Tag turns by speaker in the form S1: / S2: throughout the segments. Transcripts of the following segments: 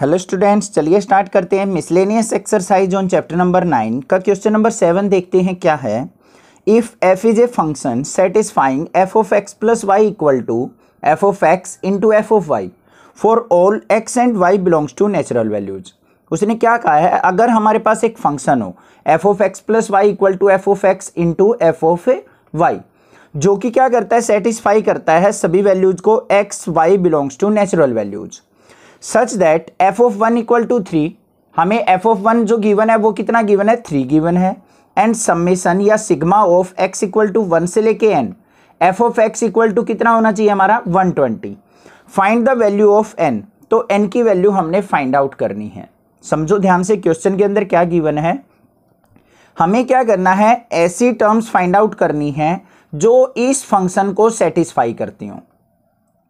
S1: hello students चलिए start करते हैं miscellaneous exercise on chapter number nine का क्वेश्चन नंबर सेवन देखते हैं क्या है if f is a function satisfying f of x plus y equal to f of x into f of y for all x and y belongs to natural values उसने क्या कहा है अगर हमारे पास एक फंक्शन हो f of x plus y equal to f of x into f of y जो कि क्या करता है सेटिस्फाई करता है सभी वैल्यूज़ को x y belongs to natural values such that f of one equal to three हमें एफ ऑफ वन जो गिवन है वो कितना गिवन है थ्री गिवन है एंड सम्मेसन या sigma of x equal to one से लेके n f of x equal to कितना होना चाहिए हमारा one twenty find the value of n तो एन की वैल्यू हमने फाइंड आउट करनी है समझो ध्यान से क्वेश्चन के अंदर क्या गिवन है हमें क्या करना है ऐसी टर्म्स फाइंड आउट करनी है जो इस फंक्शन को सेटिस्फाई करती हूँ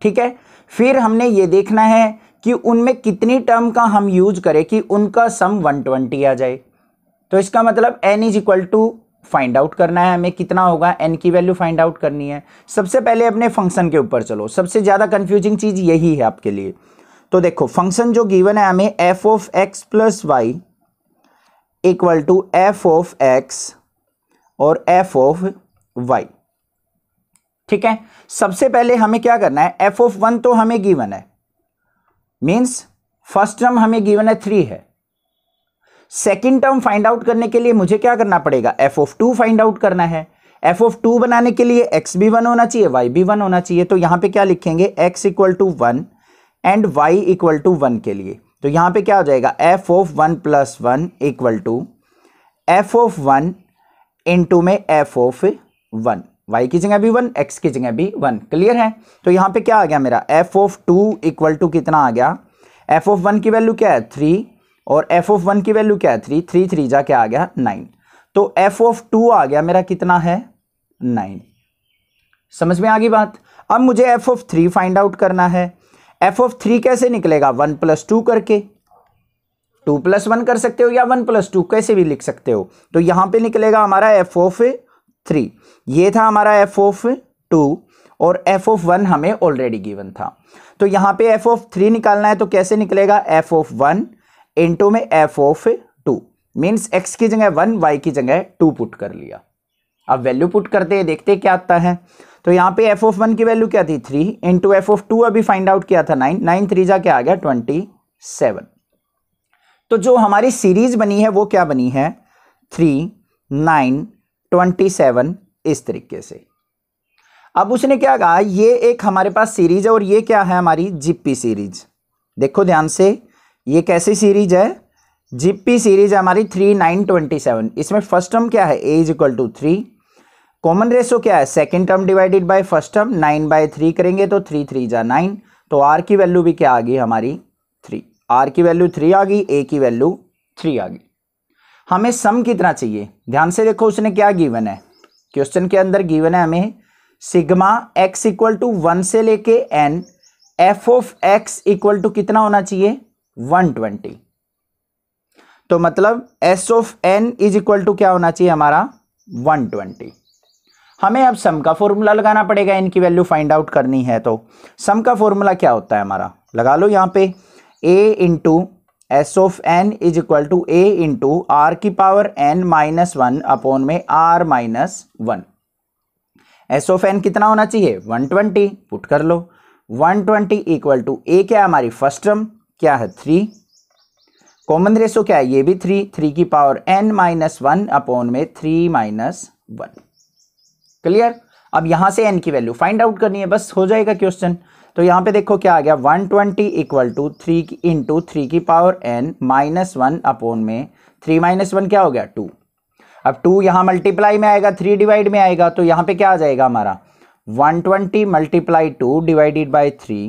S1: ठीक है फिर हमने ये देखना है कि उनमें कितनी टर्म का हम यूज करें कि उनका सम 120 आ जाए तो इसका मतलब n is equal to find out करना है हमें कितना होगा एन की वैल्यू फाइंड आउट करनी है सबसे पहले अपने फंक्शन के ऊपर चलो सबसे ज़्यादा कन्फ्यूजिंग चीज़ यही है आपके लिए तो देखो फंक्शन जो गिवन है हमें f of x plus y equal to f of x और एफ ऑफ वाई ठीक है सबसे पहले हमें क्या करना है एफ ऑफ वन तो हमें गिवन है मीन्स फर्स्ट टर्म हमें गिवन है थ्री है सेकेंड टर्म फाइंड आउट करने के लिए मुझे क्या करना पड़ेगा f of two find out करना है एफ ऑफ टू बनाने के लिए एक्स भी वन होना चाहिए वाई भी वन होना चाहिए तो यहां पे क्या लिखेंगे x equal to one and y equal to one के लिए तो यहां पे क्या हो जाएगा f of one plus one equal to f of one into में एफ ऑफ वन वाई की जगह भी वन एक्स की जगह भी वन क्लियर है तो यहाँ पे क्या आ गया मेरा f of two equal to कितना आ गया एफ ऑफ वन की वैल्यू क्या है थ्री और एफ ऑफ वन की वैल्यू क्या है थ्री थ्री थ्री जा क्या आ गया नाइन तो एफ ऑफ टू आ गया मेरा कितना है नाइन समझ में आ गई बात अब मुझे f of three find out करना है एफ ऑफ थ्री कैसे निकलेगा वन प्लस टू करके टू प्लस वन कर सकते हो या वन प्लस टू कैसे भी लिख सकते हो तो यहां पे निकलेगा हमारा एफ ऑफ थ्री ये था हमारा एफ ऑफ टू और एफ ऑफ वन हमें ऑलरेडी गिवन था तो यहां पे एफ ऑफ थ्री निकालना है तो कैसे निकलेगा एफ ऑफ वन इंटू में f of two means x की जगह वन वाई की जगह टू पुट कर लिया अब वैल्यू पुट करते हैं देखते क्या आता है तो यहाँ पे एफ ऑफ वन की वैल्यू क्या थी three into f of two अभी फाइंड आउट किया था नाइन नाइन थ्री जा क्या आ गया ट्वेंटी सेवन तो जो हमारी सीरीज बनी है वो क्या बनी है थ्री नाइन ट्वेंटी सेवन इस तरीके से अब उसने क्या कहा ये एक हमारे पास सीरीज है और ये क्या है हमारी जीपी सीरीज देखो ध्यान से ये कैसी सीरीज है जीपी सीरीज है हमारी थ्री नाइन ट्वेंटी सेवन इसमें फर्स्ट टर्म क्या है a is equal to three common ratio क्या है second term divided by first term nine by three करेंगे तो थ्री थ्री जा नाइन तो आर की वैल्यू भी क्या आ गई हमारी थ्री आर की वैल्यू थ्री आ गई ए की वैल्यू थ्री आ गई हमें सम कितना चाहिए ध्यान से देखो उसने क्या गिवन है क्वेश्चन के अंदर गिवन है हमें sigma x equal to one से लेके n f of x equal to कितना होना चाहिए वन ट्वेंटी तो मतलब s of n is equal to क्या होना चाहिए हमारा वन ट्वेंटी हमें अब सम का फॉर्मूला लगाना पड़ेगा इनकी वैल्यू फाइंड आउट करनी है तो सम का फॉर्मूला क्या होता है हमारा लगा लो यहां पे a into s of n is equal to a into r की power n minus one upon में r minus one s of n कितना होना चाहिए वन ट्वेंटी पुट कर लो one twenty equal to a क्या है हमारी फर्स्ट टर्म क्या है थ्री कॉमन रेशो क्या है ये भी थ्री थ्री की power n minus one upon में थ्री माइनस वन क्लियर अब यहां से एन की वैल्यू फाइंड आउट करनी है बस हो जाएगा क्वेश्चन तो यहाँ पे देखो क्या आ गया 120 ट्वेंटी इक्वल टू थ्री इन इंटू थ्री की power n minus one upon में थ्री माइनस वन क्या हो गया टू अब टू यहाँ मल्टीप्लाई में आएगा थ्री डिवाइड में आएगा तो यहाँ पे क्या आ जाएगा हमारा 120 twenty multiply two divided by three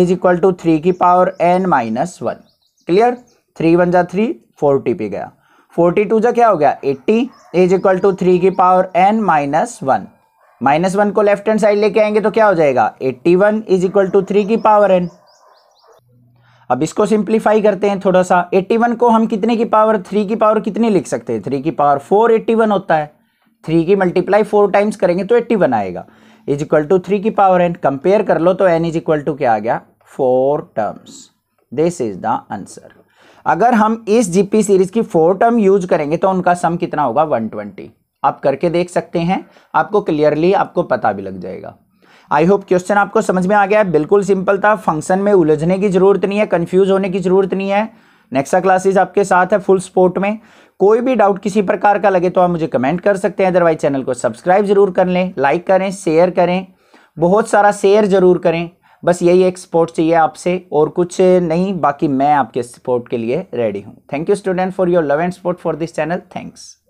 S1: is equal to three की power n minus one clear three one जा थ्री फोर्टी पे गया फोर्टी टू जा क्या हो गया eighty is equal to three की power n minus one minus one को लेफ्ट हैंड साइड लेके आएंगे तो क्या हो जाएगा eighty one is equal to three की पावर एन अब इसको सिंप्लीफाई करते हैं थोड़ा सा एट्टी वन को हम कितने की पावर थ्री की पावर कितनी लिख सकते हैं थ्री की पावर फोर एट्टी वन होता है थ्री की मल्टीप्लाई फोर टाइम्स करेंगे तो एट्टी वन आएगा इज इक्वल टू थ्री की पावर एन कंपेयर कर लो तो एन इज इक्वल टू क्या आ गया four terms this is the answer अगर हम इस जीपी सीरीज की फोर टर्म यूज करेंगे तो उनका सम कितना होगा वन ट्वेंटी आप करके देख सकते हैं आपको क्लियरली आपको पता भी लग जाएगा आई होप क्वेश्चन आपको समझ में आ गया है बिल्कुल सिंपल था फंक्शन में उलझने की ज़रूरत नहीं है कन्फ्यूज होने की ज़रूरत नहीं है नेक्स्टा क्लासेस आपके साथ है फुल सपोर्ट में कोई भी डाउट किसी प्रकार का लगे तो आप मुझे कमेंट कर सकते हैं अदरवाइज चैनल को सब्सक्राइब जरूर कर लें लाइक करें शेयर करें बहुत सारा शेयर जरूर करें बस यही एक सपोर्ट चाहिए आपसे और कुछ नहीं बाकी मैं आपके सपोर्ट के लिए रेडी हूँ thank you student for your love and support for this channel thanks